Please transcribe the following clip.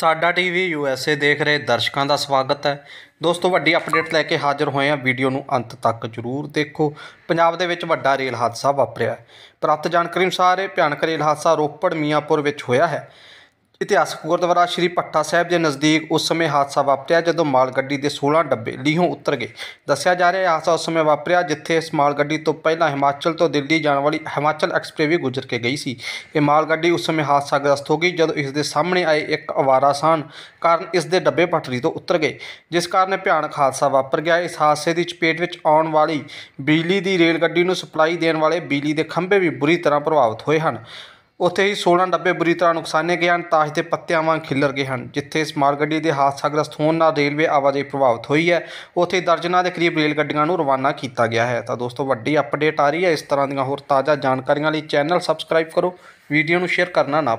ਸਾਡਾ TV USA ਦੇਖ ਰਹੇ ਦਰਸ਼ਕਾਂ ਦਾ ਸਵਾਗਤ ਹੈ ਦੋਸਤੋ ਵੱਡੀ ਅਪਡੇਟ ਲੈ ਕੇ ਹਾਜ਼ਰ ਹੋਏ ਆ ਵੀਡੀਓ ਨੂੰ ਅੰਤ ਤੱਕ ਜ਼ਰੂਰ ਦੇਖੋ ਪੰਜਾਬ ਦੇ ਵਿੱਚ ਵੱਡਾ ਰੇਲ ਹਾਦਸਾ ਵਾਪਰਿਆ ਪ੍ਰਾਪਤ ਜਾਣਕਾਰੀ ਅਨੁਸਾਰ ਇਹ ਭਿਆਨਕ ਰੇਲ ਹਾਦਸਾ ਰੋਪੜ ਮੀਆਂਪੁਰ ਵਿੱਚ ਹੋਇਆ ਹੈ ਇਤਿਹਾਸਕ ਗੁਰਦੁਆਰਾ ਸ਼੍ਰੀ ਪੱਟਾ ਸਾਹਿਬ ਦੇ ਨਜ਼ਦੀਕ ਉਸ ਸਮੇਂ ਹਾਦਸਾ ਵਾਪਰਿਆ ਜਦੋਂ ਮਾਲ ਗੱਡੀ ਦੇ 16 ਡੱਬੇ ਲੀਹੋਂ ਉਤਰ ਗਏ ਦੱਸਿਆ ਜਾ ਰਿਹਾ ਹੈ ਹਾਦਸਾ ਉਸ ਸਮੇਂ ਵਾਪਰਿਆ ਜਿੱਥੇ ਇਸ ਮਾਲ ਗੱਡੀ ਤੋਂ ਪਹਿਲਾਂ ਹਿਮਾਚਲ ਤੋਂ ਦਿੱਲੀ ਜਾਣ ਵਾਲੀ ਹਿਮਾਚਲ ਐਕਸਪ੍ਰੈਸ ਵੀ ਗੁਜ਼ਰ ਕੇ ਗਈ ਸੀ ਇਹ ਮਾਲ ਗੱਡੀ ਉਸ ਸਮੇਂ ਹਾਦਸਾਗ੍ਰਸਤ ਹੋ ਗਈ ਜਦੋਂ ਇਸ ਦੇ ਸਾਹਮਣੇ ਆਏ ਇੱਕ ਅਵਾਰਾ ਸਾਨ ਕਾਰਨ ਇਸ ਦੇ ਡੱਬੇ ਪਟਰੀ ਤੋਂ ਉਤਰ ਗਏ ਜਿਸ ਕਾਰਨ ਭਿਆਨਕ ਹਾਦਸਾ ਵਾਪਰ ਗਿਆ ਇਸ ਹਾਦਸੇ ਦੀ ਚਪੇਟ ਵਿੱਚ ਆਉਣ ਵਾਲੀ ਬਿਜਲੀ ਦੀ ਰੇਲ ਗੱਡੀ ਨੂੰ ਸਪਲਾਈ ਦੇਣ ਵਾਲੇ ਬਿਜਲੀ ਦੇ ਖੰਭੇ ਵੀ ਬੁਰੀ ਤਰ੍ਹਾਂ ਪ੍ਰਭਾਵਿਤ ਹੋਏ ਹਨ ਉੱਥੇ ਹੀ 16 ਡੱਬੇ ਬੁਰੀ ਤਰ੍ਹਾਂ ਨੁਕਸਾਨੇ ਗਏ ਹਨ ਤਾਜ ਦੇ ਪੱਤਿਆਂ ਵਾਂਗ ਖਿੱਲਰ ਗਏ ਹਨ ਜਿੱਥੇ ਮਾਰਗ ਗੱਡੀ ਦੇ ਹਾਦਸਾਗ੍ਰਸਤ ਹੋਣ ਨਾਲ ਰੇਲਵੇ ਆਵਾਜਾਈ ਪ੍ਰਭਾਵਿਤ ਹੋਈ ਹੈ ਉੱਥੇ ਦਰਜਨਾਂ ਦੇ ਕਰੀਬ ਰੇਲ ਗੱਡੀਆਂ ਨੂੰ ਰਵਾਨਾ ਕੀਤਾ ਗਿਆ ਹੈ ਤਾਂ ਦੋਸਤੋ ਵੱਡੀ ਅਪਡੇਟ ਆ ਰਹੀ ਹੈ ਇਸ ਤਰ੍ਹਾਂ ਦੀਆਂ ਹੋਰ ਤਾਜ਼ਾ ਜਾਣਕਾਰੀਆਂ ਲਈ ਚੈਨਲ ਸਬਸਕ੍ਰਾਈਬ ਕਰੋ ਵੀਡੀਓ ਨੂੰ ਸ਼ੇਅਰ ਕਰਨਾ ਨਾ